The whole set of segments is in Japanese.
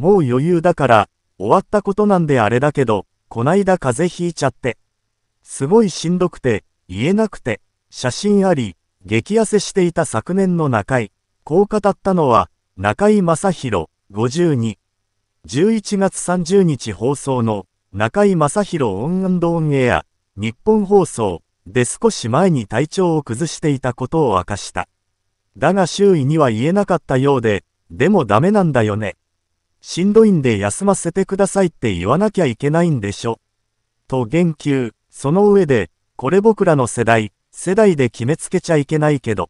もう余裕だから、終わったことなんであれだけど、こないだ風邪ひいちゃって。すごいしんどくて、言えなくて、写真あり、激痩せしていた昨年の中井。こう語ったのは、中井正宏、52。11月30日放送の、中井正宏オンオンエア、日本放送で少し前に体調を崩していたことを明かした。だが周囲には言えなかったようで、でもダメなんだよね。しんどいんで休ませてくださいって言わなきゃいけないんでしょ。と言及、その上で、これ僕らの世代、世代で決めつけちゃいけないけど、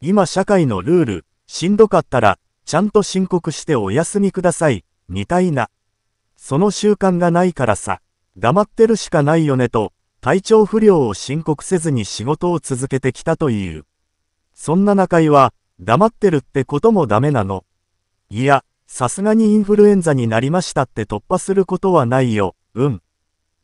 今社会のルール、しんどかったら、ちゃんと申告してお休みください、みたいな。その習慣がないからさ、黙ってるしかないよねと、体調不良を申告せずに仕事を続けてきたという。そんな中井は、黙ってるってこともダメなの。いや、さすがにインフルエンザになりましたって突破することはないよ、うん。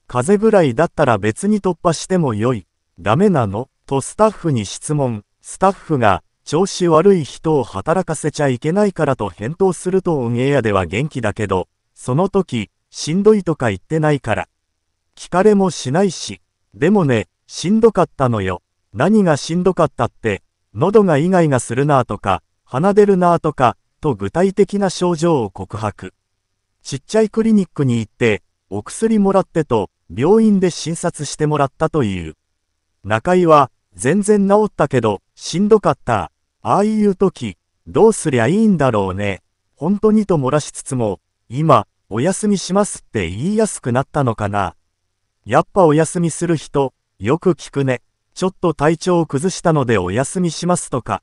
風邪ぐらいだったら別に突破してもよい。ダメなのとスタッフに質問。スタッフが、調子悪い人を働かせちゃいけないからと返答するとオンエアでは元気だけど、その時、しんどいとか言ってないから。聞かれもしないし。でもね、しんどかったのよ。何がしんどかったって、喉がイガイガするなぁとか、鼻出るなぁとか、と具体的な症状を告白。ちっちゃいクリニックに行って、お薬もらってと、病院で診察してもらったという。中井は、全然治ったけど、しんどかった。ああいう時、どうすりゃいいんだろうね。本当にと漏らしつつも、今、お休みしますって言いやすくなったのかな。やっぱお休みする人、よく聞くね。ちょっと体調を崩したのでお休みしますとか。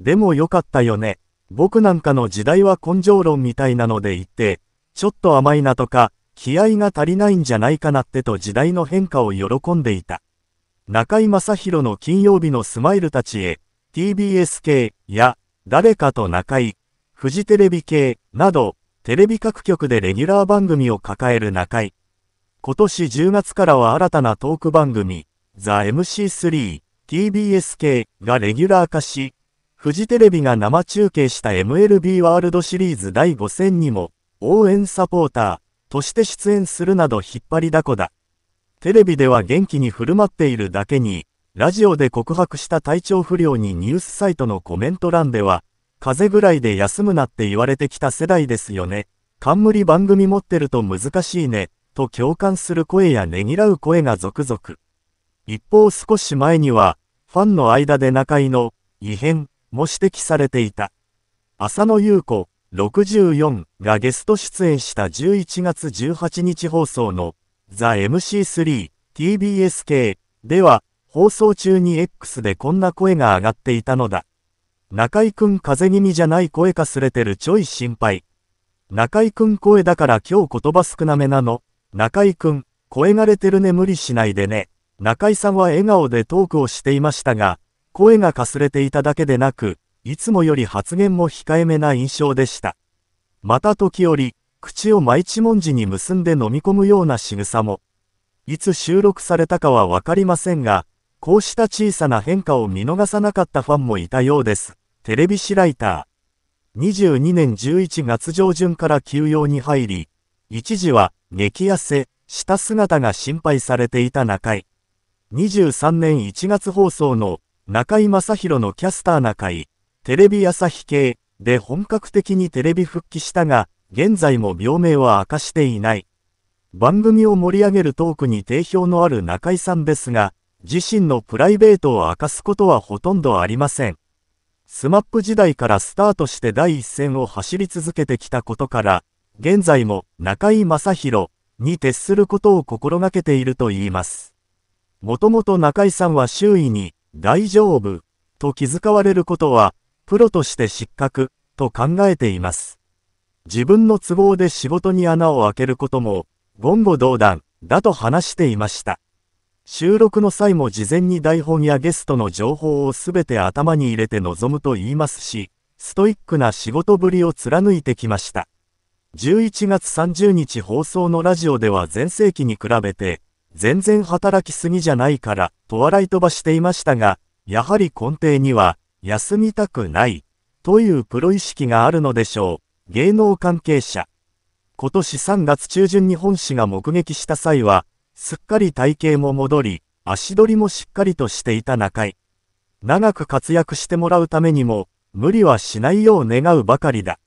でもよかったよね。僕なんかの時代は根性論みたいなので言って、ちょっと甘いなとか、気合が足りないんじゃないかなってと時代の変化を喜んでいた。中居正広の金曜日のスマイルたちへ、TBS 系や、誰かと中居、フジテレビ系など、テレビ各局でレギュラー番組を抱える中居。今年10月からは新たなトーク番組、ザ・ MC3、TBS 系がレギュラー化し、フジテレビが生中継した MLB ワールドシリーズ第5戦にも、応援サポーターとして出演するなど引っ張りだこだ。テレビでは元気に振る舞っているだけに、ラジオで告白した体調不良にニュースサイトのコメント欄では、風邪ぐらいで休むなって言われてきた世代ですよね。冠番組持ってると難しいね、と共感する声やねぎらう声が続々。一方少し前には、ファンの間で中井の異変も指摘されていた。浅野優子64がゲスト出演した11月18日放送の THEMC3 TBS 系では放送中に X でこんな声が上がっていたのだ。中井くん風邪気味じゃない声かすれてるちょい心配。中井くん声だから今日言葉少なめなの。中井くん、声がれてるね無理しないでね。中井さんは笑顔でトークをしていましたが、声がかすれていただけでなく、いつもより発言も控えめな印象でした。また時折、口を毎一文字に結んで飲み込むような仕草も。いつ収録されたかはわかりませんが、こうした小さな変化を見逃さなかったファンもいたようです。テレビシライター。22年11月上旬から休養に入り、一時は激痩せした姿が心配されていた中井。23年1月放送の中井正宏のキャスター中井、テレビ朝日系で本格的にテレビ復帰したが、現在も病名は明かしていない。番組を盛り上げるトークに定評のある中井さんですが、自身のプライベートを明かすことはほとんどありません。smap 時代からスタートして第一線を走り続けてきたことから、現在も中井正宏に徹することを心がけているといいます。もともと中井さんは周囲に大丈夫、と気遣われることは、プロとして失格、と考えています。自分の都合で仕事に穴を開けることも、言語道断、だと話していました。収録の際も事前に台本やゲストの情報を全て頭に入れて臨むと言いますし、ストイックな仕事ぶりを貫いてきました。11月30日放送のラジオでは全盛期に比べて、全然働きすぎじゃないから、と笑い飛ばしていましたが、やはり根底には、休みたくない、というプロ意識があるのでしょう。芸能関係者。今年3月中旬に本氏が目撃した際は、すっかり体型も戻り、足取りもしっかりとしていた中井。長く活躍してもらうためにも、無理はしないよう願うばかりだ。